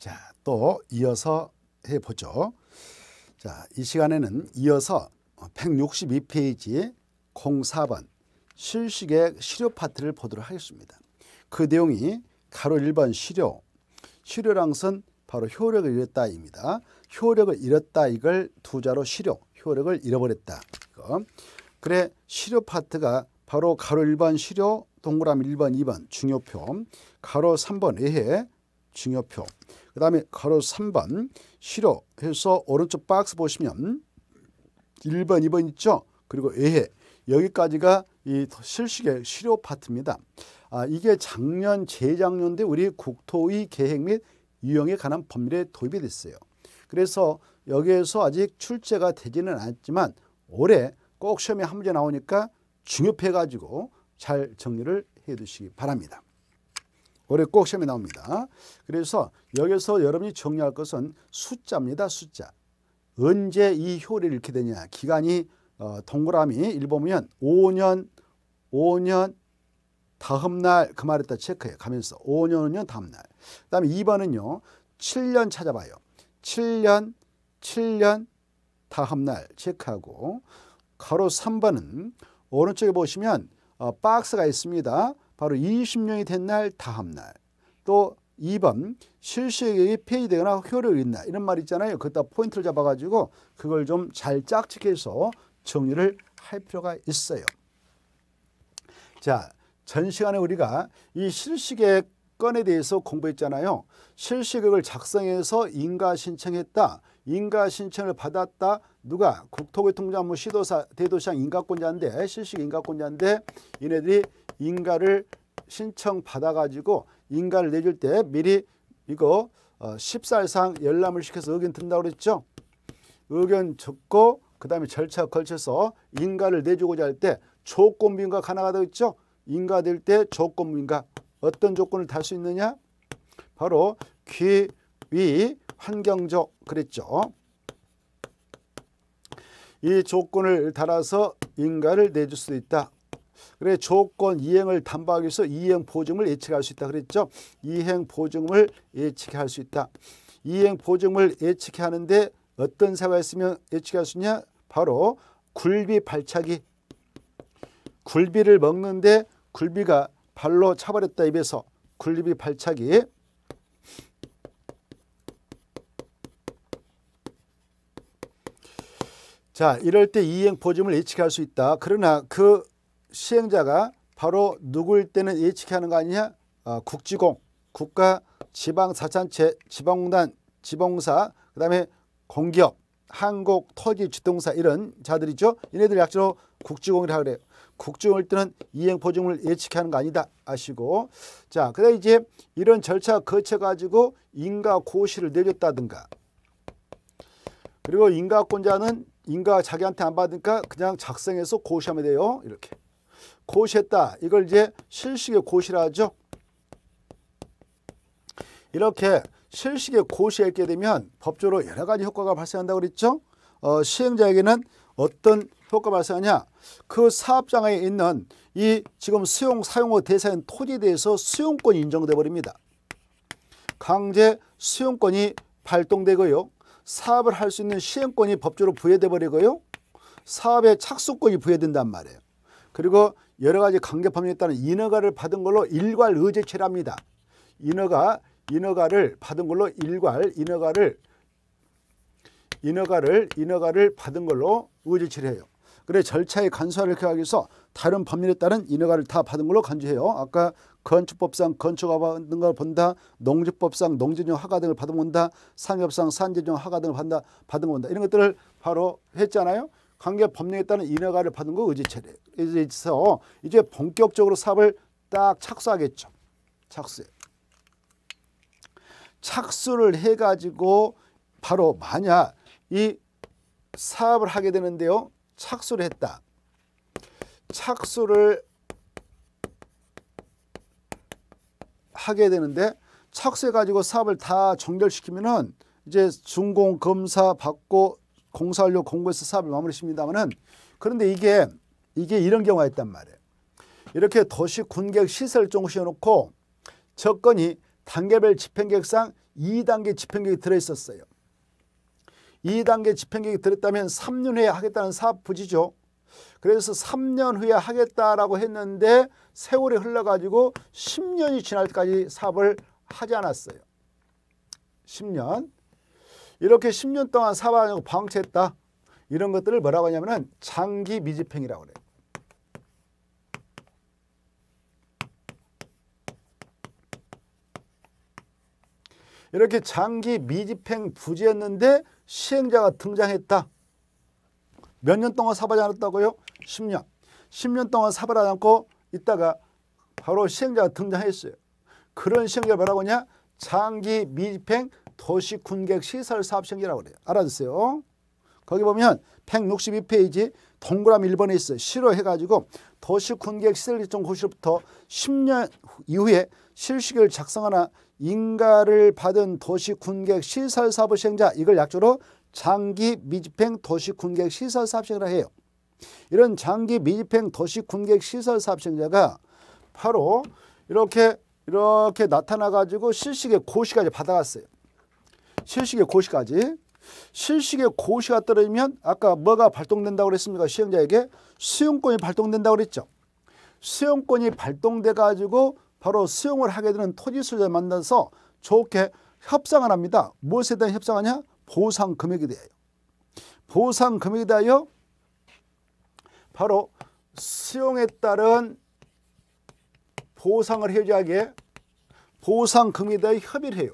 자, 또 이어서 해보죠. 자, 이 시간에는 이어서 162페이지 04번 실식의 실효 파트를 보도록 하겠습니다. 그 내용이 가로 1번 실효, 실효랑선 바로 효력을 잃었다입니다. 효력을 잃었다 이걸 두자로 실효, 효력을 잃어버렸다. 이거. 그래 실효 파트가 바로 가로 1번 실효, 동그라미 1번, 2번 중요표, 가로 3번 외해 중요표, 그 다음에 가로 3번 실어 해서 오른쪽 박스 보시면 1번 2번 있죠. 그리고 애해 여기까지가 이 실식의 실효 파트입니다. 아, 이게 작년 재작년대 우리 국토의 계획 및 유형에 관한 법률에 도입이 됐어요. 그래서 여기에서 아직 출제가 되지는 않았지만 올해 꼭 시험에 한 문제 나오니까 중요해가지고 잘 정리를 해두시기 바랍니다. 올해 꼭 시험에 나옵니다. 그래서 여기서 여러분이 정리할 것은 숫자입니다. 숫자. 언제 이 효를 잃게 되냐. 기간이 어, 동그라미 일보면 5년, 5년, 다음 날그 말했다 체크해 가면서 5년, 5년 다음 날. 그 다음에 2번은요. 7년 찾아봐요. 7년, 7년 다음 날 체크하고 가로 3번은 오른쪽에 보시면 어, 박스가 있습니다. 바로 20년이 된 날 다음 날. 또 2번 실시계획이 폐지되거나 효력이 있나 이런 말 있잖아요. 그다 포인트를 잡아가지고 그걸 좀 잘 짝측해서 정리를 할 필요가 있어요. 자, 전 시간에 우리가 이 실시액 건에 대해서 공부했잖아요. 실시액을 작성해서 인가 신청했다. 인가 신청을 받았다. 누가 국토교통부 시도사 대도시장 인가권자인데 실식 인가권자인데 이네들이 인가를 신청 받아가지고 인가를 내줄 때 미리 이거 14일상 어, 열람을 시켜서 의견 든다고 그랬죠. 의견 적고 그 다음에 절차 걸쳐서 인가를 내주고자 할 때 조건부 인가 하나가 더 있죠. 인가될 때 조건부 인가 어떤 조건을 달 수 있느냐? 바로 기위 환경적 그랬죠. 이 조건을 달아서 인가를 내줄 수 있다. 그래 조건 이행을 담보하기 위해서 이행 보증을 예측할 수 있다 그랬죠. 이행 보증을 예측할 수 있다. 이행 보증을 예측 하는데 어떤 사가 있으면 예측할 수 있냐? 바로 굴비 발차기. 굴비를 먹는데 굴비가 발로 차버렸다 입에서 굴비 발차기. 자, 이럴 때 이행 보증을 예측할 수 있다. 그러나 그 시행자가 바로 누구일 때는 예측해 하는 거 아니냐? 어, 국지공, 국가, 지방사찬단체 지방공단, 지방사, 공그 다음에 공기업, 한국, 터기, 주동사 이런 자들이죠. 얘네들 약자로 국지공이라고 그래요. 국지공일 때는 이행보증을 예측하는 거 아니다 아시고 자 그다음 에 이제 이런 절차 거쳐 가지고 인가고시를 내렸다든가 그리고 인가권자는 인가 자기한테 안 받으니까 그냥 작성해서 고시하면 돼요 이렇게 고시했다. 이걸 이제 실식의 고시라 하죠. 이렇게 실식의 고시했게 되면 법적으로 여러 가지 효과가 발생한다고 그랬죠. 어, 시행자에게는 어떤 효과 가 발생하냐. 그 사업장에 있는 이 지금 수용 사용어 대상인 토지에 대해서 수용권이 인정돼 버립니다. 강제 수용권이 발동되고요. 사업을 할 수 있는 시행권이 법적으로 부여돼 버리고요. 사업의 착수권이 부여된단 말이에요. 그리고 여러 가지 강제법령에 따른 인허가를 받은 걸로 일괄 의제체랍니다. 인허가, 인허가를 받은 걸로 일괄 인허가를 인허가를 인허가를 받은 걸로 의제체를 해요. 그래 절차의 간소화를 하기 위해서 다른 법률에 따른 인허가를 다 받은 걸로 간주해요. 아까 건축법상 건축허가 받은 걸 본다. 농지법상 농지용 허가 등을 받은 본다상업상 산재용 허가 등을 받다 받은 본다 이런 것들을 바로 했잖아요. 관계 법령에 따른 인허가를 받은 거 의지체래. 그래서 이제 본격적으로 사업을 딱 착수하겠죠. 착수해. 착수를 해가지고 바로 만약 이 사업을 하게 되는데요. 착수를 했다. 착수를 하게 되는데 착수해 가지고 사업을 다 종결시키면은 이제 준공 검사 받고 공사하려고 공고해서 사업을 마무리 십니다마는 그런데 이게 이게 이런 경우가 있단 말이에요. 이렇게 도시 군계획 시설 종시해 놓고 접근이 단계별 집행계획상 2단계 집행계획이 들어있었어요. 2단계 집행계획이 들었다면 3년 후에 하겠다는 사업 부지죠. 그래서 3년 후에 하겠다라고 했는데 세월이 흘러가지고 10년이 지날 때까지 사업을 하지 않았어요. 10년. 이렇게 10년 동안 사방하고 방치했다. 이런 것들을 뭐라고 하냐면 장기 미집행이라고 그래요. 이렇게 장기 미집행 부재였는데 시행자가 등장했다. 몇 년 동안 사발하지 않았다고요? 10년. 10년 동안 사발하지 않고 있다가 바로 시행자가 등장했어요. 그런 시행자를 뭐라고 하냐? 장기 미집행 도시군객 시설 사업 신청이라고 그래요. 알아두세요. 거기 보면 162페이지 동그라미 1번에 있어요. 실어해가지고 도시군객 시설 일정 고시부터 10년 이후에 실식를 작성하나 인가를 받은 도시군객 시설 사업 시행자 이걸 약조로 장기 미집행 도시군객 시설 사업 시행이라 해요. 이런 장기 미집행 도시군객 시설 사업 시행자가 바로 이렇게 이렇게 나타나가지고 실시계 고시까지 받아갔어요. 실식의 고시까지 실식의 고시가 떨어지면 아까 뭐가 발동된다고 그랬습니까? 시행자에게 수용권이 발동된다고 그랬죠. 수용권이 발동돼 가지고 바로 수용을 하게 되는 토지 소유자 만나서 좋게 협상을 합니다. 무엇에 대한 협상하냐? 보상 금액에 대하여. 보상 금액에 대하여 바로 수용에 따른 보상을 해줘야게 보상 금액에 대해 협의를 해요.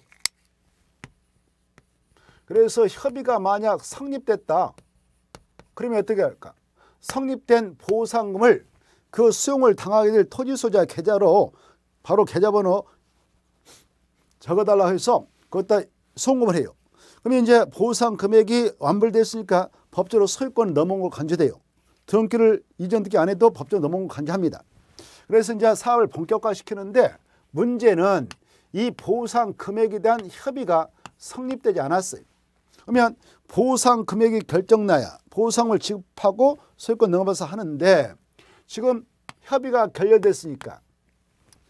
그래서 협의가 만약 성립됐다. 그러면 어떻게 할까? 성립된 보상금을 그 수용을 당하게 될 토지 소유자 계좌로 바로 계좌번호 적어달라 해서 그것다 송금을 해요. 그러면 이제 보상 금액이 완불됐으니까 법적으로 소유권 넘어온 걸 간주돼요. 등기를 이전 등기 안 해도 법적으로 넘어온 걸 간주합니다. 그래서 이제 사업을 본격화시키는데 문제는 이 보상 금액에 대한 협의가 성립되지 않았어요. 그러면 보상 금액이 결정나야 보상을 지급하고 소유권 넘어서 하는데 지금 협의가 결렬됐으니까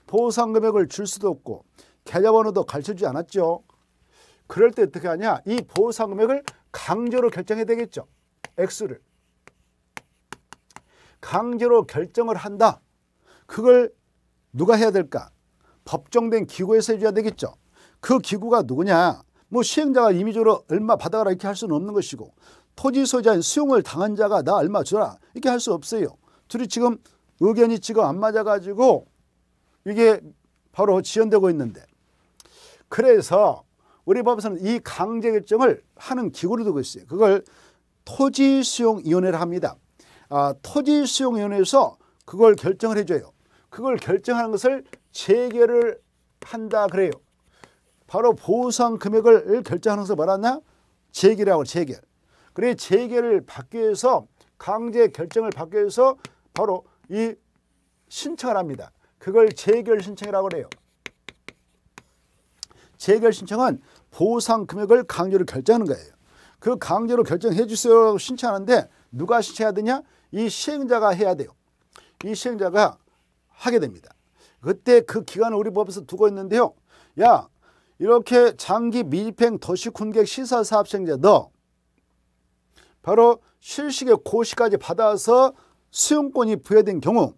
보상 금액을 줄 수도 없고 계좌번호도 가르쳐주지 않았죠. 그럴 때 어떻게 하냐. 이 보상 금액을 강제로 결정해야 되겠죠. 액수를. 강제로 결정을 한다. 그걸 누가 해야 될까? 법정된 기구에서 해줘야 되겠죠. 그 기구가 누구냐? 뭐 시행자가 임의적으로 얼마 받아가라 이렇게 할 수는 없는 것이고 토지 소유자인 수용을 당한 자가 나 얼마 주라 이렇게 할 수 없어요. 둘이 지금 의견이 지금 안 맞아가지고 이게 바로 지연되고 있는데 그래서 우리 법에서는 이 강제 결정을 하는 기구를 두고 있어요. 그걸 토지 수용 위원회를 합니다. 아, 토지 수용 위원회에서 그걸 결정을 해줘요. 그걸 결정하는 것을 재결을 한다 그래요. 바로 보상 금액을 결제하는 것을 말하냐? 재결이라고 재결. 그래 재결을 받기 위해서 강제 결정을 받기 위해서 바로 이 신청을 합니다. 그걸 재결 신청이라고 그요 재결 신청은 보상 금액을 강제로 결정하는 거예요. 그 강제로 결정해 주세요 신청하는데 누가 신청해야 되냐? 이 시행자가 해야 돼요. 이 시행자가 하게 됩니다. 그때 그 기간을 우리 법에서 두고 있는데요. 야 이렇게 장기 미집행 도시쿤객 시설사업시행제도 바로 실시의 고시까지 받아서 수용권이 부여된 경우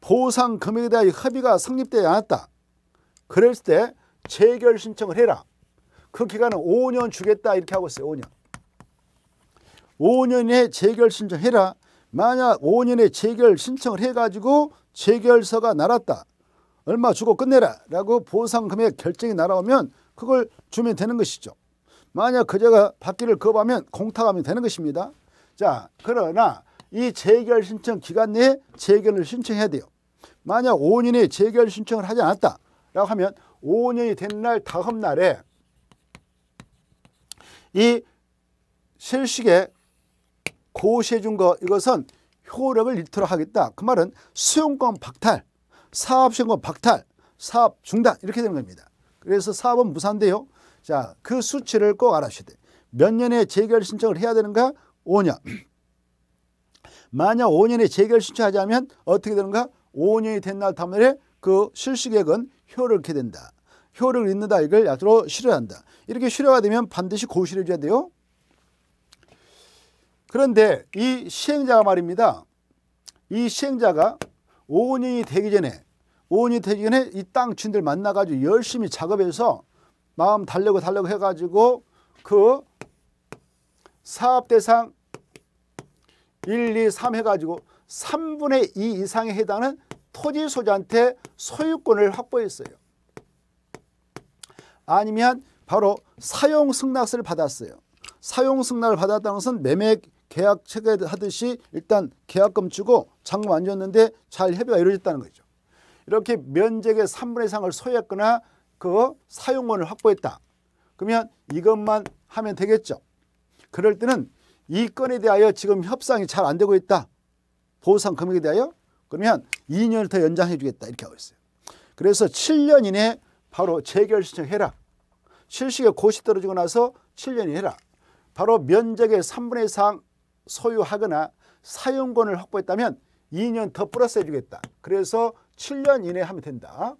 보상 금액에 대한 협의가 성립되지 않았다. 그랬을 때 재결 신청을 해라. 그 기간은 5년 주겠다 이렇게 하고 있어요. 5년. 5년에 재결 신청해라. 만약 5년에 재결 신청을 해가지고 재결서가 날았다. 얼마 주고 끝내라라고 보상금액 결정이 날아오면 그걸 주면 되는 것이죠. 만약 그자가 받기를 거부하면 공탁하면 되는 것입니다. 자, 그러나 이 재결 신청 기간 내에 재결을 신청해야 돼요. 만약 5년이 재결 신청을 하지 않았다라고 하면 5년이 된 날 다음 날에 이 실식에 고시해 준거 이것은 효력을 잃도록 하겠다. 그 말은 수용권 박탈 사업 신고 박탈, 사업 중단 이렇게 되는 겁니다. 그래서 사업은 무산돼요. 자, 그 수치를 꼭알아셔야 돼. 몇 년에 재결 신청을 해야 되는가? 5년. 만약 5년에 재결 신청하자면 어떻게 되는가? 5년이 된 날다음에그실시계획은 효를 잃게 된다. 효를 잃는다 이걸 약으로 실효한다. 이렇게 실효가 되면 반드시 고시를 줘야 돼요. 그런데 이 시행자가 말입니다. 이 시행자가 5년이 되기 전에 5년이 되기 전에 이땅친들 만나가지고 열심히 작업해서 마음 달래고 달래고 해가지고 그 사업 대상 1, 2, 3 해가지고 3분의 2 이상에 해당하는 토지 소유자한테 소유권을 확보했어요. 아니면 바로 사용 승낙서를 받았어요. 사용 승낙을 받았다는 것은 매매 계약 체결하듯이 일단 계약금 주고 잔금 안 줬는데 잘 협의가 이루어졌다는 거죠. 이렇게 면적의 3분의 3을 소유했거나 그 사용권을 확보했다. 그러면 이것만 하면 되겠죠. 그럴 때는 이 건에 대하여 지금 협상이 잘 안 되고 있다. 보상 금액에 대하여 그러면 2년을 더 연장해 주겠다 이렇게 하고 있어요. 그래서 7년 이내 바로 재결 신청해라. 실시계 고시 떨어지고 나서 7년 이해라 바로 면적의 3분의 3 소유하거나 사용권을 확보했다면 2년 더 플러스 해주겠다. 그래서 7년 이내 에 하면 된다.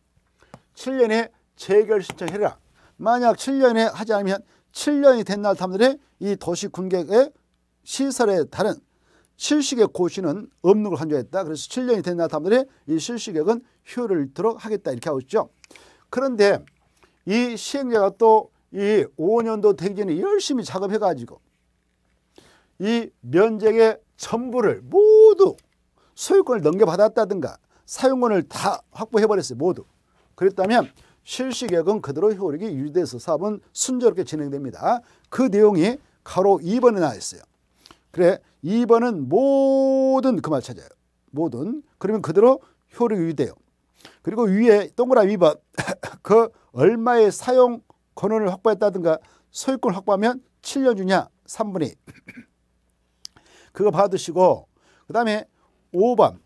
7년에 재결 신청해라. 만약 7년에 하지 않으면 7년이 된날 탐들의 이 도시 군객의 시설에 다른 실시객 고시는 업는걸 한정했다. 그래서 7년이 된날 탐들의 이 실시객은 효를 들어 하겠다 이렇게 하고 있죠. 그런데 이 시행자가 또 이 5년도 되기 전에 열심히 작업해가지고 이 면적의 전부를 모두 소유권을 넘겨받았다든가 사용권을 다 확보해버렸어요. 모두. 그랬다면 실시계약은 그대로 효력이 유지돼서 사업은 순조롭게 진행됩니다. 그 내용이 가로 2번에 나와 있어요. 그래 2번은 모든 그 말 찾아요. 모든. 그러면 그대로 효력이 유지돼요. 그리고 위에 동그라미 2번 그 얼마의 사용 권한을 확보했다든가 소유권 확보하면 7년 주냐 3분의 2. 그거 받으시고 그 다음에 5번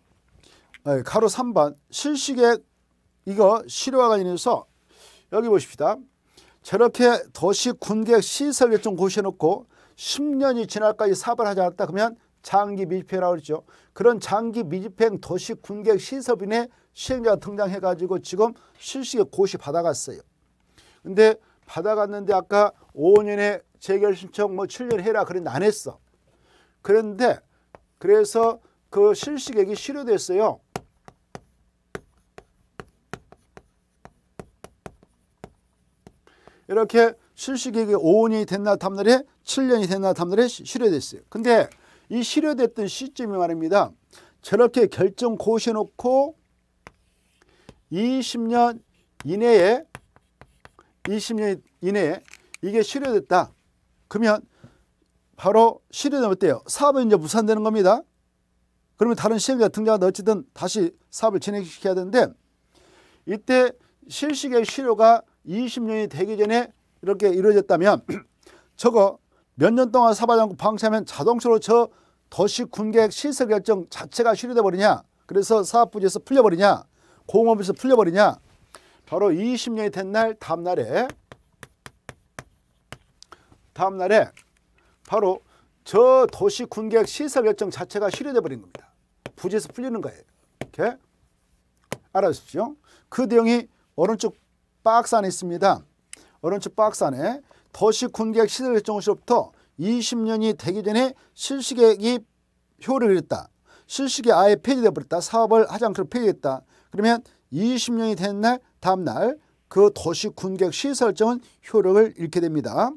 가로 3번 실시계획 이거 실효와 가련해서 여기 보십시다. 저렇게 도시 군계획 시설 결정 고시해놓고 10년이 지날까지 사업을 하지 않았다 그러면 장기 미집행이라고 그러죠. 그런 장기 미집행 도시 군계획 시설인의 시행자가 등장해가지고 지금 실시객 고시 받아갔어요. 근데 받아갔는데 아까 5년에 재결 신청 뭐 7년 해라 그랬는데 안 했어. 그런데 그래서 그실시계이 실효됐어요. 이렇게 실시객이 5년이 됐나 탐날에 7년이 됐나 탐날에 실효됐어요. 근데 이 실효됐던 시점이 말입니다. 저렇게 결정 고시놓고 20년 이내에 20년 이내에 이게 실효됐다. 그러면 바로 실현은 어때요? 사업은 이제 무산되는 겁니다. 그러면 다른 시행자가 등장하다 어쨌든 다시 사업을 진행시켜야 되는데 이때 실시계 실효가 20년이 되기 전에 이렇게 이루어졌다면 저거 몇 년 동안 사업하지 않고 방치하면 자동적으로 저 도시 군계획 실세 결정 자체가 실효돼 버리냐 그래서 사업부지에서 풀려버리냐 공업에서 풀려버리냐 바로 20년이 된 날 다음날에 다음날에 바로 저 도시 군객 시설 결정 자체가 실현돼 버린 겁니다. 부지에서 풀리는 거예요. 이렇게 알아주십시오. 그 내용이 오른쪽 박스 안에 있습니다. 오른쪽 박스 안에 도시 군객 시설 결정시로부터 20년이 되기 전에 실시계획이 효를 잃었다. 실시계 아예 폐지돼 버렸다. 사업을 하지 않고 폐지했다. 그러면 20년이 된 날 다음날 그 도시 군객 시설정은 효력을 잃게 됩니다.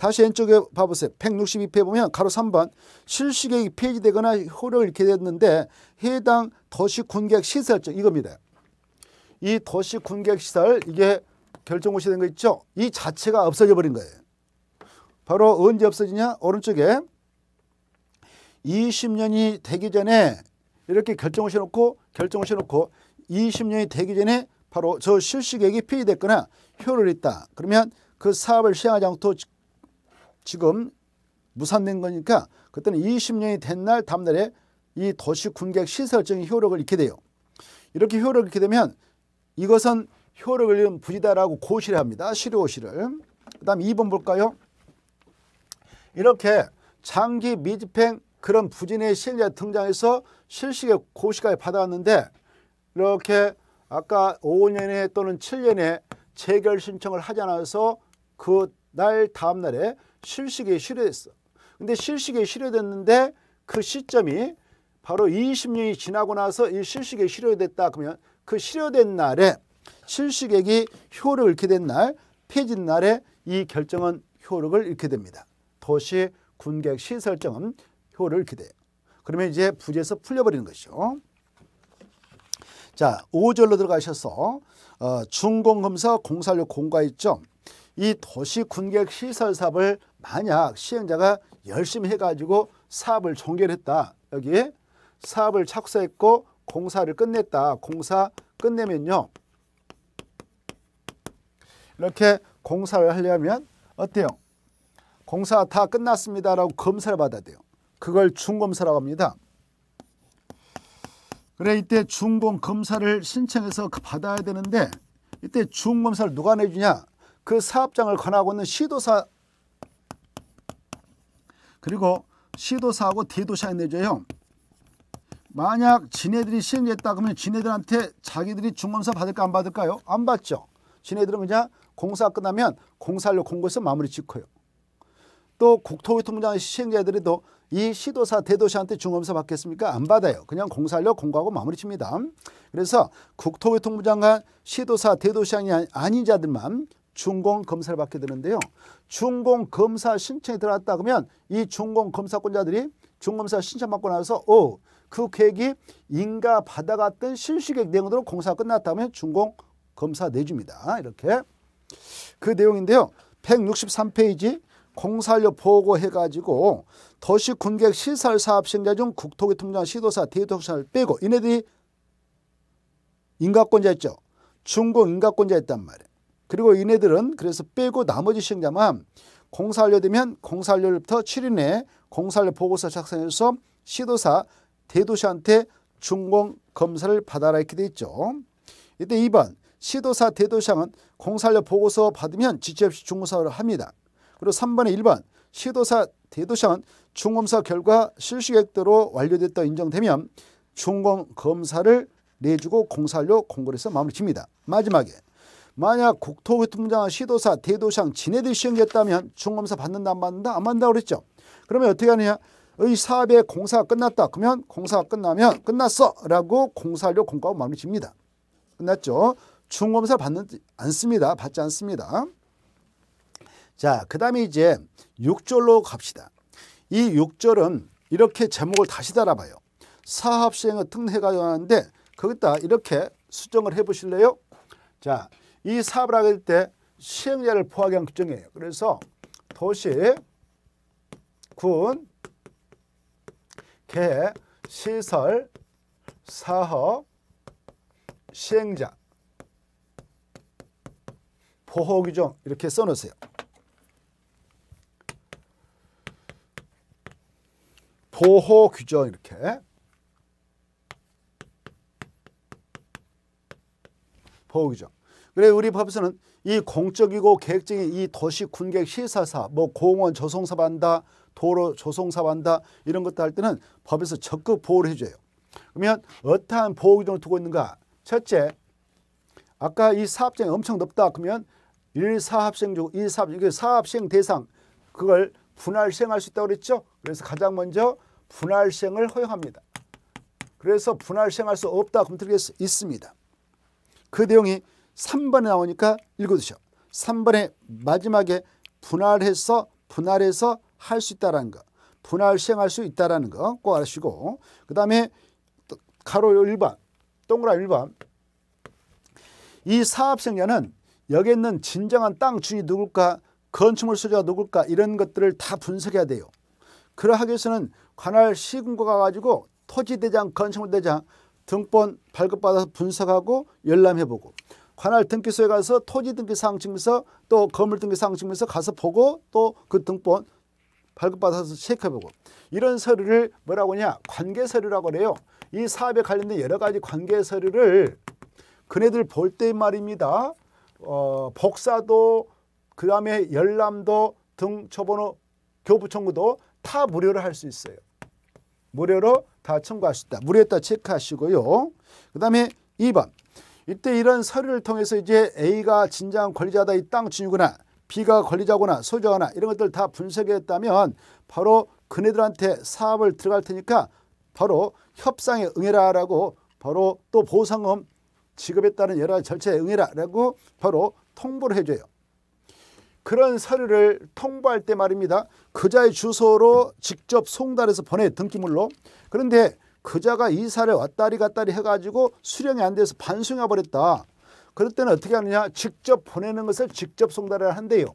다시 왼쪽에 봐보세요. 162페이지 보면 가로 3번 실시계획이 폐지되거나 효력을 잃게 됐는데 해당 도시 군객 계 시설적 이겁니다. 이 도시 군객 계 시설 이게 결정고시 된 거 있죠? 이 자체가 없어져 버린 거예요. 바로 언제 없어지냐? 오른쪽에 20년이 되기 전에 이렇게 결정을시 놓고 결정을시 놓고 20년이 되기 전에 바로 저 실시계획이 폐지됐거나 효를 있다. 그러면 그 사업을 시행하지 않고 지금 무산된 거니까 그때는 20년이 된 날 다음날에 이 도시 군객 시설증이 효력을 잃게 돼요. 이렇게 효력을 잃게 되면 이것은 효력을 잃은 부지다라고 고시를 합니다. 실효시를. 그 다음 2번 볼까요? 이렇게 장기 미집행 그런 부진의 실제 등장해서 실시의 고시가 받아왔는데 이렇게 아까 5년에 또는 7년에 재결 신청을 하지 않아서 그 날 다음날에 실시계에 실효했어. 근데 실시계에 실효됐는데 그 시점이 바로 20년이 지나고 나서 이실시계에 실효됐다 그러면 그 실효된 날에 실식액이 효력을 잃게 된 날, 폐진 날에 이 결정은 효력을 잃게 됩니다. 도시 군객 시설정은 효를 기대요. 그러면 이제 부재에서 풀려버리는 것이죠. 자, 5절로 들어가셔서 어, 중공검사 공사료 공과이점 이 도시 군객 시설 사업을 만약 시행자가 열심히 해가지고 사업을 종결했다. 여기에 사업을 착수했고 공사를 끝냈다. 공사 끝내면요. 이렇게 공사를 하려면 어때요? 공사 다 끝났습니다라고 검사를 받아야 돼요. 그걸 중검사라고 합니다. 그래 이때 중공 검사를 신청해서 그 받아야 되는데 이때 중검사를 누가 내주냐? 그 사업장을 권하고 있는 시도사 그리고 시도사하고대도사 내줘요. 만약 지네들이 시행됐다 그러면 지네들한테 자기들이 중검사 받을까 안 받을까요? 안 받죠. 지네들은 그냥 공사 끝나면 공사를 공고해서 마무리 짓고요. 또 국토교통부장 시행자들도이 시도사, 대도시한테 중검사 받겠습니까? 안 받아요. 그냥 공사하려 공고하고 마무리 칩니다. 그래서 국토교통부 장관, 시도사, 대도시장이 아닌 자들만 준공 검사를 받게 되는데요. 준공 검사 신청이 들어왔다 그러면 이 준공 검사권자들이 준검사 신청받고 나서 오, 어, 그 계획이 인가 받아갔던 실시계획 내용으로 공사가 끝났다면 준공 검사 내줍니다. 이렇게 그 내용인데요. 163페이지 공사료 보고해가지고 도시 군객 시설 사업 시행자 중 국토교통장 시도사 대도시사를 빼고 이네들이 인가권자였죠. 중공 인가권자였단 말이에요. 그리고 이네들은 그래서 빼고 나머지 시행자만 공사 완료되면 공사 완료일부터 7일 내에 공사 완료 보고서 작성해서 시도사 대도시한테 준공 검사를 받아라 이렇게 돼 있죠. 이때 2번 시도사 대도시장은 공사 완료 보고서 받으면 지체 없이 준공사를 합니다. 그리고 3번에 1번 시도사 대도시장은 준검사 결과 실시계대로 완료됐다 인정되면 준공 검사를 내주고 공사 완료 공고를해서 마무리 칩니다. 마지막에 만약 국토교통부장 시도사 대도상 지네들 시행됐다면 중검사 받는다 안 받는다 안 받는다 그랬죠. 그러면 어떻게 하느냐 의 사업의 공사가 끝났다 그러면 공사가 끝나면 끝났어 라고 공사료 공과금 마무리 집니다. 끝났죠. 중검사 받는지 않습니다. 받지 않습니다. 자, 그 다음에 이제 6절로 갑시다. 이 6절은 이렇게 제목을 다시 달아봐요. 사업 시행의 특례가 요하는데 거기다 이렇게 수정을 해보실래요? 자, 이 사업을 하게 될 때 시행자를 포함하기위한 규정이에요. 그래서 도시, 군, 개, 시설, 사업, 시행자, 보호규정 이렇게 써놓으세요. 보호규정 이렇게 보호규정 그래 우리 법에서는 이 공적이고 계획적인 이 도시 군객 시사사 뭐 공원 조성사반다 도로 조성사반다 이런 것도 할 때는 법에서 적극 보호를 해줘요. 그러면 어떠한 보호 규정을 두고 있는가? 첫째, 아까 이 사업장이 엄청 높다 그러면 일사합생중 일사합 이게 사합생 대상 그걸 분할 시행할 수 있다고 그랬죠. 그래서 가장 먼저 분할 시행을 허용합니다. 그래서 분할 시행할 수 없다 검토를 있습니다. 그 내용이 3번에 나오니까 읽어주셔. 3번에 마지막에 분할해서 분할해서 할 수 있다라는 거. 분할 시행할 수 있다라는 거꼭 아시고 그 다음에 가로 1번 동그라미 1번 이 사업생자는 여기 있는 진정한 땅 주인이 누굴까 건축물 소유가 누굴까 이런 것들을 다 분석해야 돼요. 그러하기 위해서는 관할 시군구가 가지고 토지대장 건축물대장 등본 발급받아서 분석하고 열람해보고 관할 등기소에 가서 토지 등기 사항 증명서 또 건물 등기 사항 증명서 가서 보고 또 그 등본 발급받아서 체크해보고 이런 서류를 뭐라고 하냐 관계 서류라고 그래요. 이 사업에 관련된 여러 가지 관계 서류를 그네들 볼 때 말입니다. 어, 복사도 그 다음에 열람도 등 초번호 교부 청구도 다 무료로 할 수 있어요. 무료로 다 청구할 수 있다. 무료에다 체크하시고요. 그 다음에 2번 이때 이런 서류를 통해서 이제 A가 진정 한 권리자다 이 땅 주인이구나 B가 권리자구나 소유자거나 이런 것들 다 분석했다면 바로 그네들한테 사업을 들어갈 테니까 바로 협상에 응해라라고 바로 또 보상금 지급에 따른 여러 절차에 응해라라고 바로 통보를 해줘요. 그런 서류를 통보할 때 말입니다. 그자의 주소로 직접 송달해서 보내 등기물로. 그런데 그자가 이사를 왔다리 갔다리 해가지고 수령이 안 돼서 반송해 버렸다. 그럴 때는 어떻게 하느냐? 직접 보내는 것을 직접 송달을 한대요.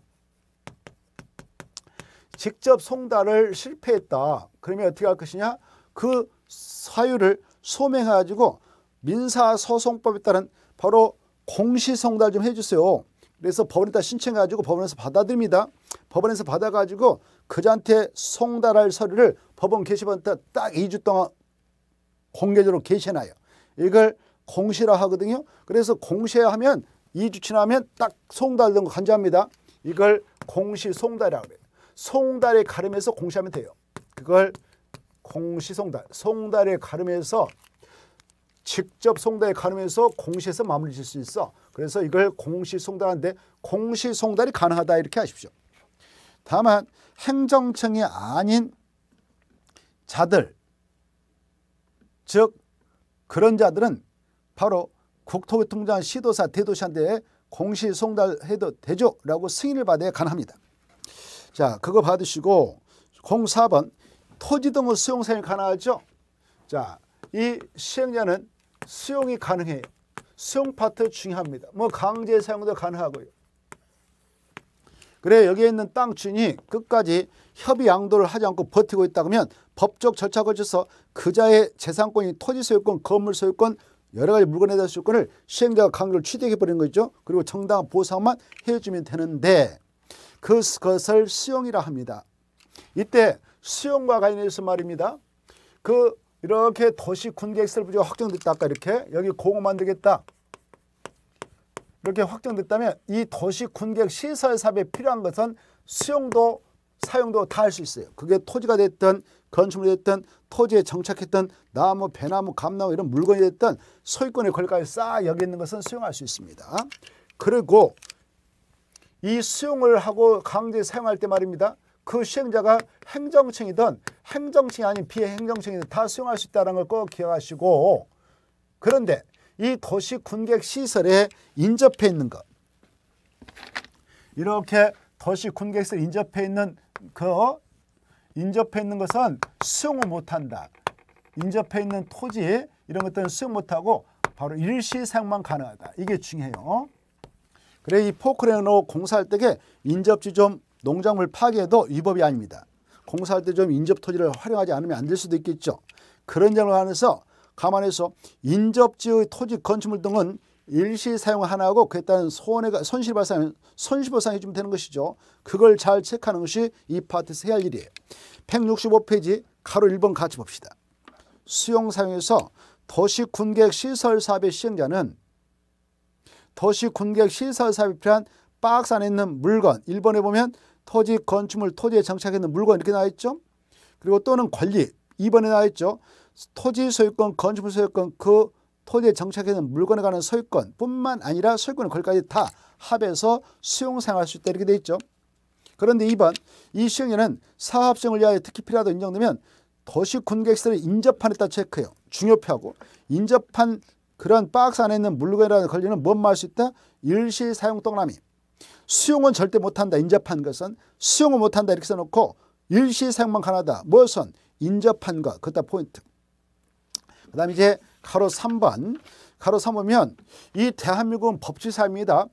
직접 송달을 실패했다. 그러면 어떻게 할 것이냐? 그 사유를 소명해가지고 민사소송법에 따른 바로 공시송달 좀 해주세요. 그래서 법원에다 신청해가지고 법원에서 받아들입니다. 법원에서 받아가지고 그자한테 송달할 서류를 법원 게시판에 딱 2주 동안 공개적으로 게시해놔요. 이걸 공시라 하거든요. 그래서 공시하면 2주 지나면 딱 송달 된거 간주합니다. 이걸 공시 송달이라고 해요. 송달에 가름에서 공시하면 돼요. 그걸 공시 송달, 송달에 가름에서 직접 송달에 가름에서 공시에서 마무리 질 수 있어. 그래서 이걸 공시 송달하는데 공시 송달이 가능하다 이렇게 하십시오. 다만 행정청이 아닌 자들 즉 그런 자들은 바로 국토교 통장 시도사 대도시한테 공시 송달해도 되죠라고 승인을 받아야 가능합니다. 자 그거 받으시고 04번 토지 등의 수용사용 가능하죠. 자 이 시행자는 수용이 가능해요. 수용 파트 중요합니다. 뭐 강제 사용도 가능하고요. 그래 여기에 있는 땅주인이 끝까지 협의 양도를 하지 않고 버티고 있다 그러면 법적 절차 걸쳐서 그자의 재산권이 토지 소유권, 건물 소유권, 여러 가지 물건에 대한 소유권을 시행자가 강제로 취득해 버린 거죠. 그리고 정당한 보상만 해주면 되는데 그 그것을 수용이라 합니다. 이때 수용과 관련해서 말입니다. 그 이렇게 도시 군계획설부지가 확정됐다 아까 이렇게 여기 공원 만들겠다. 이렇게 확정됐다면 이 도시 군객 시설 사업에 필요한 것은 수용도 사용도 다 할 수 있어요. 그게 토지가 됐든 건축물이 됐든 토지에 정착했던 나무, 배나무, 감나무 이런 물건이 됐든 소유권의 권리까지 싹 여기 있는 것은 수용할 수 있습니다. 그리고 이 수용을 하고 강제 사용할 때 말입니다. 그 시행자가 행정층이든 행정층이 아닌 비행정층이든 다 수용할 수 있다는 걸 꼭 기억하시고 그런데 이 도시 군객 시설에 인접해 있는 것. 이렇게 도시 군객시설 인접해 있는 그 인접해 있는 것은 수용을 못한다. 인접해 있는 토지 이런 것들은 수용 못하고 바로 일시사용만 가능하다. 이게 중요해요. 그래 이 포크레인으로 공사할 때에 인접지 좀 농작물 파괴도 위법이 아닙니다. 공사할 때 좀 인접 토지를 활용하지 않으면 안 될 수도 있겠죠. 그런 점을 안에서 감안해서 인접지의 토지 건축물 등은 일시 사용 하나하고 그에 따른 손해가 손실 발생 하면 손실 보상이 좀 되는 것이죠. 그걸 잘 체크하는 것이 이 파트에서 해야 할 일이에요. 165페이지 가로 1번 같이 봅시다. 수용 사용에서 도시 군객 시설 사업의 시행자는 도시 군객 시설 사업에 필요한 박스 안에 있는 물건 1번에 보면 토지 건축물 토지에 정착해 있는 물건 이렇게 나와 있죠. 그리고 또는 관리 2번에 나와 있죠. 토지 소유권, 건축물 소유권 그 토지에 정착해는 있 물건에 관한 소유권뿐만 아니라 소유권 거기까지 다 합해서 수용 사용할 수 있다 이렇게 되어 있죠. 그런데 2번 이시행령는 사업성을 위하여 특히 필요하다 인정되면 도시 군객시설을 인접한에다 체크해요. 중요표하고 인접한 그런 박스 안에 있는 물건이라는 권리는 뭔말수 있다? 일시 사용 동남이. 수용은 절대 못한다. 인접한 것은 수용은 못한다 이렇게 써놓고 일시 사용만 가능하다. 무엇은 인접한 것. 그다 포인트. 그 다음에 이제 가로 3번. 가로 3번이면이 대한민국은 법치사입니다.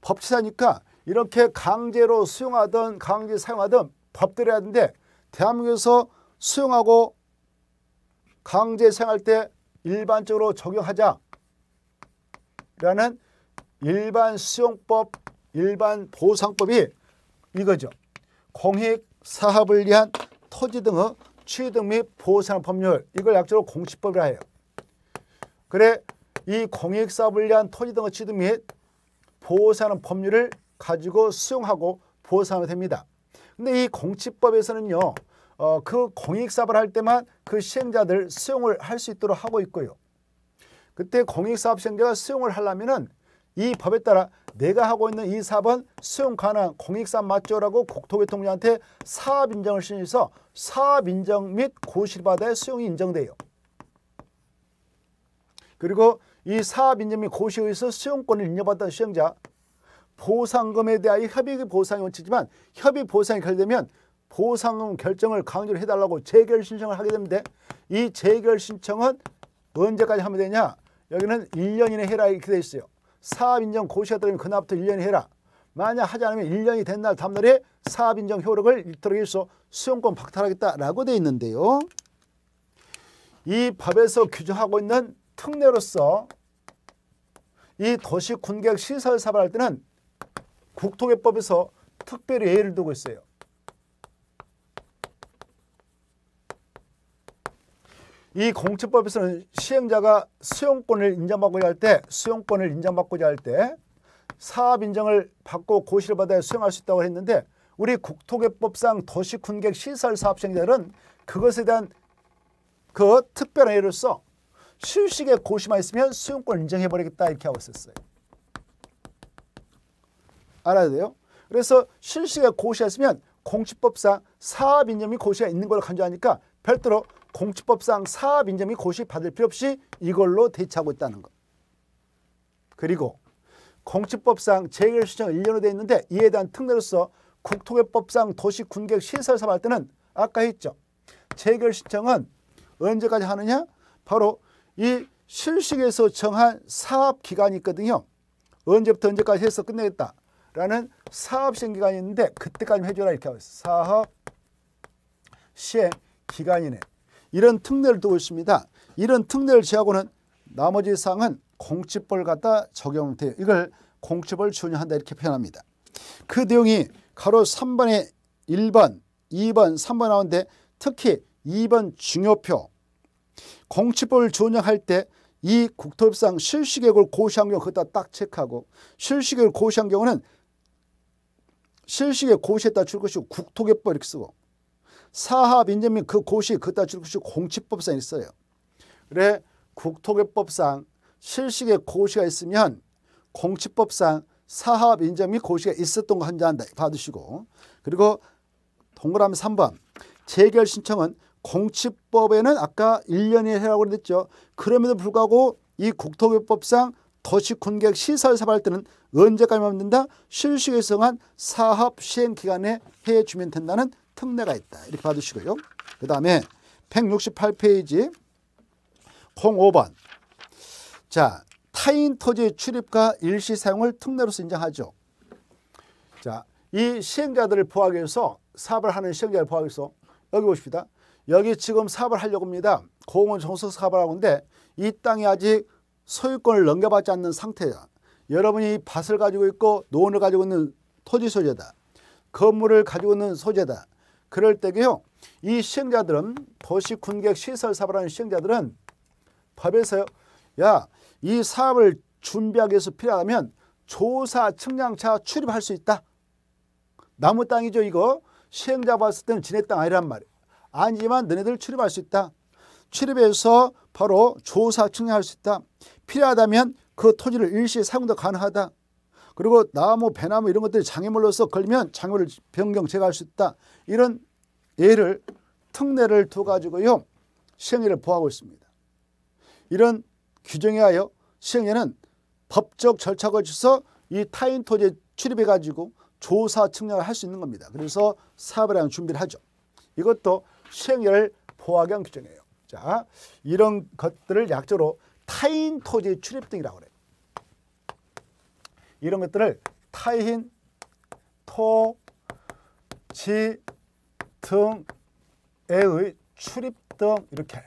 법치사니까 이렇게 강제로 수용하던 강제 사용하던 법들이 하는데 대한민국에서 수용하고 강제 사용할 때 일반적으로 적용하자라는 일반 수용법, 일반 보상법이 이거죠. 공익, 사업을 위한 토지 등의 취득 및 보호산업 법률 이걸 약적로 공시법이라 해요. 그래 이 공익사업을 위한 토지 등의 취득 및보호 법률을 가지고 수용하고 보호산업 됩니다. 근데 이 공치법에서는요. 어, 그 공익사업을 할 때만 그 시행자들 수용을 할 수 있도록 하고 있고요. 그때 공익사업 시행자가 수용을 하려면 은이 법에 따라 내가 하고 있는 이 사업은 수용 가능한 공익사 맞죠라고 국토교통부한테 사업 인정을 신청해서 사업 인정 및 고시받아야 를 수용이 인정돼요. 그리고 이 사업 인정 및 고시에 의해서 수용권을 인정받던 수용자 보상금에 대하여 협의 보상이 원치지만 협의 보상이 결되면 보상금 결정을 강조를 해달라고 재결 신청을 하게 되는데 이 재결 신청은 언제까지 하면 되냐? 여기는 1년 이내 해라 이렇게 돼 있어요. 사업 인정 고시가 되면 그날부터 1년 해라. 만약 하지 않으면 1년이 된 날 다음 날에 사업 인정 효력을 잃도록 해서 수용권 박탈하겠다라고 돼 있는데요. 이 법에서 규정하고 있는 특례로서 이 도시 군객 시설 사업할 때는 국토개법에서 특별히 예를 두고 있어요. 이 공채법에서는 시행자가 수용권을 인정받고자 할때 수용권을 인정받고자 할 때 사업 인정을 받고 고시를 받아야 수용할 수 있다고 했는데 우리 국토개법상 도시군객 시설 사업 시행자는 그것에 대한 그 특별한 예로서 실식에 고시만 있으면 수용권 을 인정해버리겠다 이렇게 하고 있었어요. 알아야 돼요. 그래서 실시에 고시했으면 공시법상 사업 인정이 고시가 있는 걸 간주하니까 별도로 공치법상 사업인점이 고시받을 필요 없이 이걸로 대체하고 있다는 것. 그리고 공치법상 재결 신청 1년으로 되어 있는데 이에 대한 특례로서 국토개법상 도시군객 시설 사업할 때는 아까 했죠. 재결 신청은 언제까지 하느냐? 바로 이 실식에서 정한 사업기간이 있거든요. 언제부터 언제까지 해서 끝내겠다. 라는 사업 시행 기간이 있는데 그때까지 해줘라 이렇게 하고 있어. 사업 시행 기간이네. 이런 특례를 두고 있습니다. 이런 특례를 제하고는 나머지 사항은 공치벌 갖다 적용돼요. 이걸 공치벌 준용한다 이렇게 표현합니다. 그 내용이 가로 3번에 1번, 2번, 3번 나오는데 특히 2번 중요표 공치벌 준용할 때 이 국토법상 실시계획을 고시한 경우 그다 딱 체크하고 실시계획을 고시한 경우는 실시계획 고시에다 줄 것이고 국토계법 이렇게 쓰고 사하 민정민 그 고시 그따 출구시 공치법상 있어요. 그래 국토교법상 실식의 고시가 있으면 공치법상 사합인정및 고시가 있었던 거 한잔 받으시고 그리고 동그라미 3번 재결 신청은 공치법에는 아까 1년이 해라고 그랬죠. 그럼에도 불구하고 이 국토교법상 도시군객 시설 사할 때는 언제까지만 든다 실시에성한 사업 시행 기간에 해주면 된다는 특례가 있다. 이렇게 봐주시고요. 그 다음에 168페이지 05번 자 타인 토지 출입과 일시 사용을 특례로서 인정하죠. 자, 이 시행자들을 포함 해서 사업을 하는 시행자를 포함 해서 여기 보십니다. 여기 지금 사업을 하려고 합니다. 공원 종속 사업을 하는데이 땅이 아직 소유권을 넘겨받지 않는 상태야. 여러분이 밭을 가지고 있고 노원을 가지고 있는 토지 소재다. 건물을 가지고 있는 소재다. 그럴 때게요. 이 시행자들은 도시 군객 시설 사업하는 시행자들은 법에서 야이 사업을 준비하기 위해서 필요하면 조사 측량차 출입할 수 있다. 나무 땅이죠 이거 시행자 봤을 때는 지네 땅 아니란 말이에요. 아니지만 너네들 출입할 수 있다. 출입해서 바로 조사 측량할 수 있다. 필요하다면 그 토지를 일시 사용도 가능하다. 그리고 나무, 배나무 이런 것들이 장애물로서 걸리면 장애물을 변경 제거할 수 있다. 이런 예를 특례를 두 가지고요. 시행례를 보하고 있습니다. 이런 규정에 하여 시행례는 법적 절차 거쳐서 이 타인 토지에 출입해 가지고 조사 측량을 할 수 있는 겁니다. 그래서 사업이라는 준비를 하죠. 이것도 시행례를 보하경 규정이에요. 자, 이런 것들을 약적으로 타인 토지 출입 등이라고 그요 이런 것들을 타인, 토, 지, 등에의 출입 등 이렇게 해요.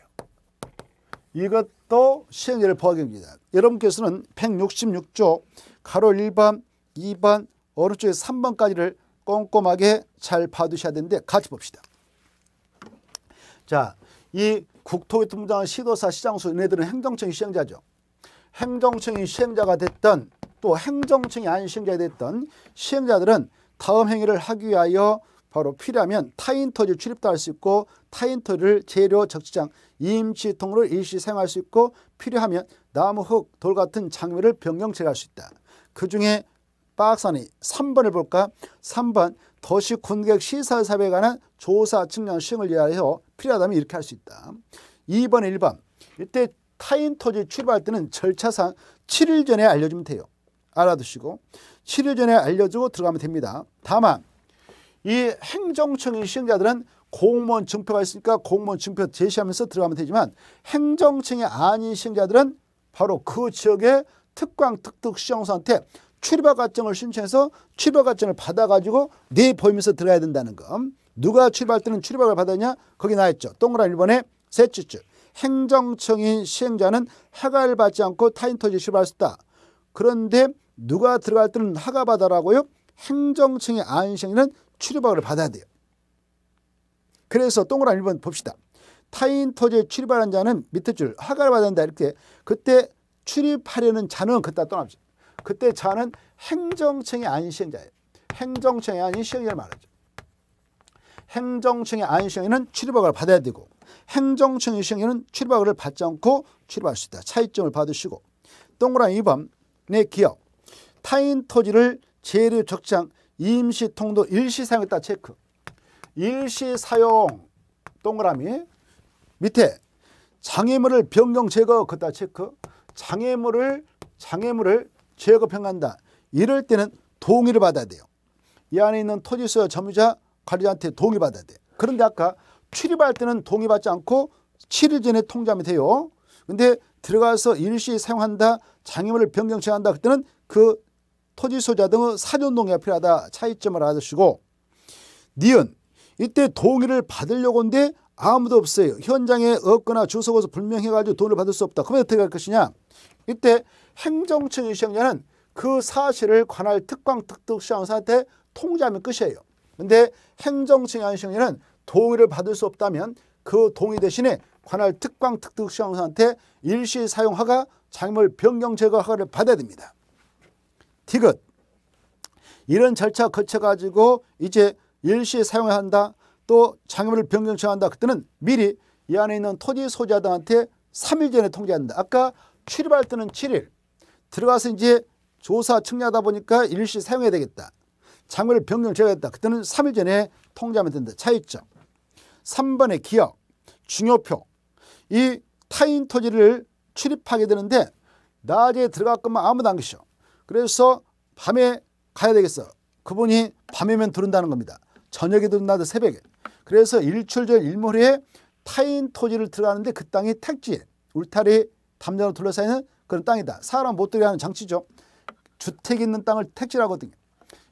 이것도 시행예를 포함입니다. 여러분께서는 166조 가로 1번, 2번, 오른쪽에 3번까지를 꼼꼼하게 잘 봐두셔야 되는데 같이 봅시다. 자, 이 국토교통부장 시도사 시장수 얘네들은 행정청이 시행자죠. 행정청이 시행자가 됐던 또 행정청이 아닌 시행자에 됐던 시행자들은 다음 행위를 하기 위하여 바로 필요하면 타인터지 출입도 할 수 있고 타인터를 재료 적시장 임시통로를 일시 사용할 수 있고 필요하면 나무 흙 돌 같은 장비를 변경 처리할 수 있다. 그중에 박사니 3번을 볼까? 3번 도시 군객 시설 사업에 관한 조사 측량 시행을 위하여 필요하다면 이렇게 할 수 있다. 2번 1번 이때 타인 토지 출입할 때는 절차상 7일 전에 알려주면 돼요. 알아두시고 치료 전에 알려주고 들어가면 됩니다. 다만 이 행정청인 시행자들은 공무원 증표가 있으니까 공무원 증표 제시하면서 들어가면 되지만 행정청이 아닌 시행자들은 바로 그 지역의 특광특특 시정서한테 출발과정을 신청해서 출발과정을 받아가지고 내보이면서 들어야 된다는 점. 누가 출발할 때는 출발을 받았냐? 거기 나있죠. 동그란 1번에 셋째 줄. 행정청인 시행자는 허가를 받지 않고 타인 토지 출발할 수 있다. 그런데 누가 들어갈 때는 하가받아라고요 행정층의 안시행인은 출입박을 받아야 돼요. 그래서 동그란 1번 봅시다. 타인 토지에 출입하는 자는 밑에 줄 하가를 받는다 이렇게 그때 출입하려는 자는 그때 떠납죠. 그때 자는 행정층의 안시행자예요. 행정청의 아 시행자를 말하죠. 행정청의 아 시행에는 출입허가를 받아야 되고 행정청의 시행에는 출입허가를 받지 않고 출입할 수 있다. 차이점을 받으시고 동그라미 2번 내 기업 타인 토지를 재료 적장 임시 통도 일시 사용했다 체크 일시 사용 동그라미 밑에 장애물을 변경 제거 그다 체크 장애물을 장애물을 제거 평한다 이럴 때는 동의를 받아야 돼요 이 안에 있는 토지수요 점유자 관리자한테 동의 받아야 돼 그런데 아까 출입할 때는 동의받지 않고 7일 전에 통장이 돼요 근데 들어가서 일시 사용한다 장애물을 변경 제한다 그때는 그 토지 소자 등의 사전 동의가 필요하다 차이점을 알아주시고 니은 이때 동의를 받으려고 하는데 아무도 없어요. 현장에 없거나 주소가 불명해가지고 돈을 받을 수 없다. 그러면 어떻게 할 것이냐. 이때 행정처 시행자는 그 사실을 관할 특강 특특시행사한테 통지하면 끝이에요. 근데 행정처 시행자는 동의를 받을 수 없다면 그 동의 대신에 관할 특강 특특시장사한테 일시 사용 허가 작물 변경 제거 허가를 받아야 됩니다. 디귿 이런 절차 거쳐가지고 이제 일시 사용해야 한다. 또장물을 변경 처한다. 그때는 미리 이 안에 있는 토지 소자들한테 3일 전에 통지한다. 아까 출입할 때는 7일. 들어가서 이제 조사 측량하다 보니까 일시 사용해야 되겠다. 장물을 변경 처해야다 그때는 3일 전에 통지하면 된다. 차이점. 3번의 기억, 중요표, 이 타인 토지를 출입하게 되는데 낮에 들어갔건만 아무도 안 계셔. 그래서 밤에 가야 되겠어. 그분이 밤에면 들어온다는 겁니다. 저녁에 들어온다 새벽에. 그래서 일출절 일몰에 타인 토지를 들어가는데 그 땅이 택지 울타리 담장으로 둘러싸이는 그런 땅이다. 사람 못들게하는 장치죠. 주택이 있는 땅을 택지라 하거든요.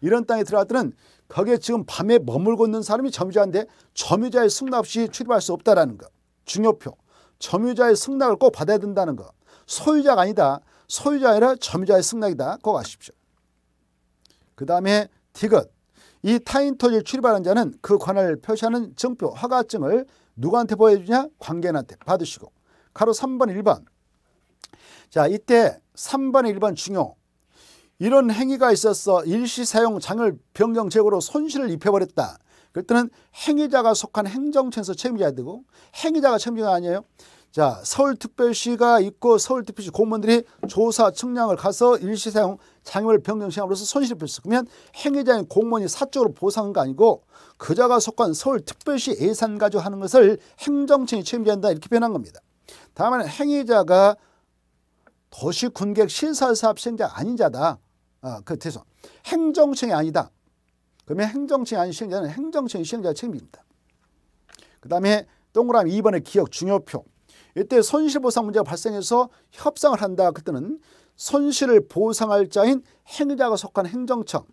이런 땅에 들어갔더는 거기에 지금 밤에 머물고 있는 사람이 점유자인데 점유자의 승낙 없이 출입할 수 없다라는 거. 중요표. 점유자의 승낙을 꼭 받아야 된다는 거. 소유자가 아니다. 소유자 아니라 점유자의 승낙이다. 꼭 아십시오. 그 다음에 티귿. 이 타인 토지를 출입하는 자는 그 관을 표시하는 증표, 허가증을 누구한테 보여주냐? 관계인한테 받으시고. 가로 3번 1번. 자, 이때 3번 1번 중요. 이런 행위가 있어서 일시사용 장을 변경 제고로 손실을 입혀버렸다. 그럴 때는 행위자가 속한 행정청에서 책임져야 되고 행위자가 책임자가 아니에요. 자, 서울특별시가 있고 서울특별시 공무원들이 조사 측량을 가서 일시사용 장애물 변경 시행으로서 손실을 입혔어. 그러면 행위자인 공무원이 사적으로 보상한 거 아니고 그자가 속한 서울특별시 예산 가지고 하는 것을 행정청이 책임져야 한다 이렇게 변한 겁니다. 다만 행위자가 도시군객 시설사업 시행자 아닌 자다. 아, 그 죄송. 행정청이 아니다. 그러면 행정청이 아닌 시행자는 행정청이 시행자의 책임입니다. 그 다음에 동그라미 2번의 기억 중요표. 이때 손실보상 문제가 발생해서 협상을 한다. 그때는 손실을 보상할 자인 행자가 속한 행정청,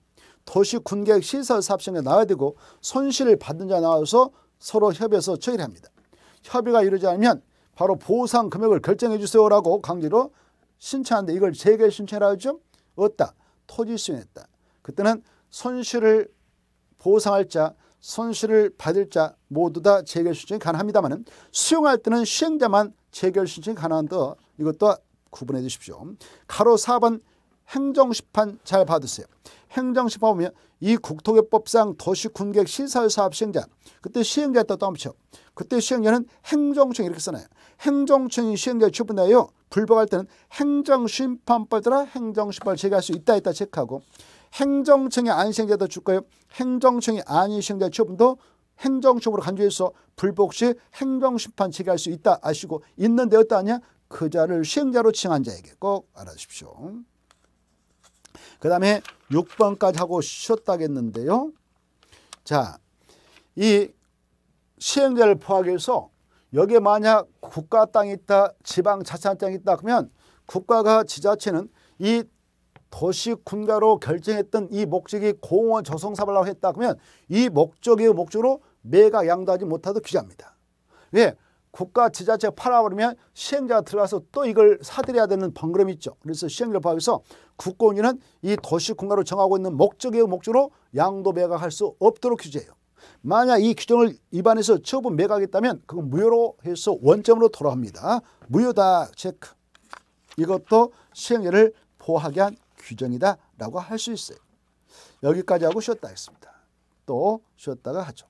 도시 군계획 시설 사업 시에 나와야 되고 손실을 받은 자 나와서 서로 협의해서 처리를 합니다. 협의가 이루지 않으면 바로 보상 금액을 결정해 주세요라고 강제로 신청하는데 이걸 재개 신청이라고 하죠. 얻다. 토지 수행했다. 그때는 손실을 보상할 자, 손실을 받을 자 모두 다 재결 신청이 가능합니다만 수용할 때는 시행자만 재결 신청이 가능한데 이것도 구분해 주십시오. 가로 4번 행정심판 잘받으세요 행정심판 보면 이 국토개법상 도시군객 시설사업 시행자 그때 시행자 또 떠붙여 그때 시행자는 행정청 이렇게 써나요 행정청이 시행자 출분하여 불법할 때는 행정심판법 따라 행정심판을 제기할 수 있다 있다 체크하고 행정청이 아닌 시행자도 줄까요 행정청이 아닌 시행자 출분도 행정청으로 간주해서 불복 시 행정심판 제기할 수 있다 아시고 있는데 어떠하냐 그 자를 시행자로 칭한 자에게 꼭 알아주십시오. 그 다음에 6번까지 하고 쉬었다겠는데요. 자, 이 시행자를 포하해서 여기에 만약 국가 땅이 있다, 지방 자치 땅이 있다 그러면 국가가 지자체는 이 도시 군가로 결정했던 이 목적이 공원 조성 사업을 했다 그러면 이 목적의 목적으로 매각 양도하지 못하도록 규제합니다. 왜? 국가 지자체가 팔아버리면 시행자가 들어가서 또 이걸 사들여야 되는 번거름이 있죠. 그래서 시행자를 파악해서 국공위는 이 도시 공간으로 정하고 있는 목적의 목적으로 양도 매각할 수 없도록 규제해요. 만약 이 규정을 위반해서 처분 매각했다면 그건 무효로 해서 원점으로 돌아옵니다. 무효다 체크. 이것도 시행령을 호하게한 규정이다라고 할 수 있어요. 여기까지 하고 쉬었다 했습니다. 또 쉬었다가 하죠.